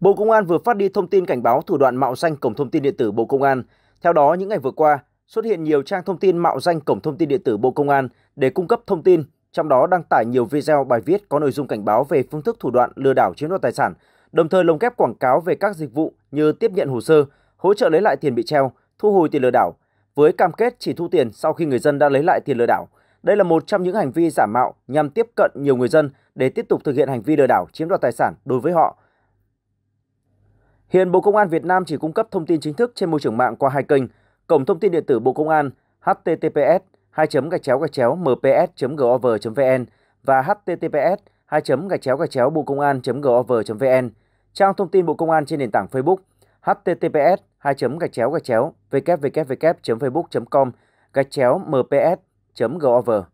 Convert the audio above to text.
Bộ Công an vừa phát đi thông tin cảnh báo thủ đoạn mạo danh Cổng Thông tin Điện tử Bộ Công an. Theo đó, những ngày vừa qua, xuất hiện nhiều trang thông tin mạo danh Cổng Thông tin Điện tử Bộ Công an để cung cấp thông tin, trong đó đăng tải nhiều video bài viết có nội dung cảnh báo về phương thức thủ đoạn lừa đảo chiếm đoạt tài sản, đồng thời lồng ghép quảng cáo về các dịch vụ như tiếp nhận hồ sơ, hỗ trợ lấy lại tiền bị treo, thu hồi tiền lừa đảo, với cam kết chỉ thu tiền sau khi người dân đã lấy lại tiền lừa đảo. Đây là một trong những hành vi giả mạo nhằm tiếp cận nhiều người dân để tiếp tục thực hiện hành vi lừa đảo chiếm đoạt tài sản đối với họ – Hiện Bộ Công an Việt Nam chỉ cung cấp thông tin chính thức trên môi trường mạng qua hai kênh: cổng thông tin điện tử Bộ Công an https 2 gạch chéo gạch chéo mps gov vn và https 2 gạch chéo gạch chéo bộ công an gov vn trang thông tin bộ công an trên nền tảng facebook https 2 gạch chéo gạch chéo www facebook com gạch chéo mps gov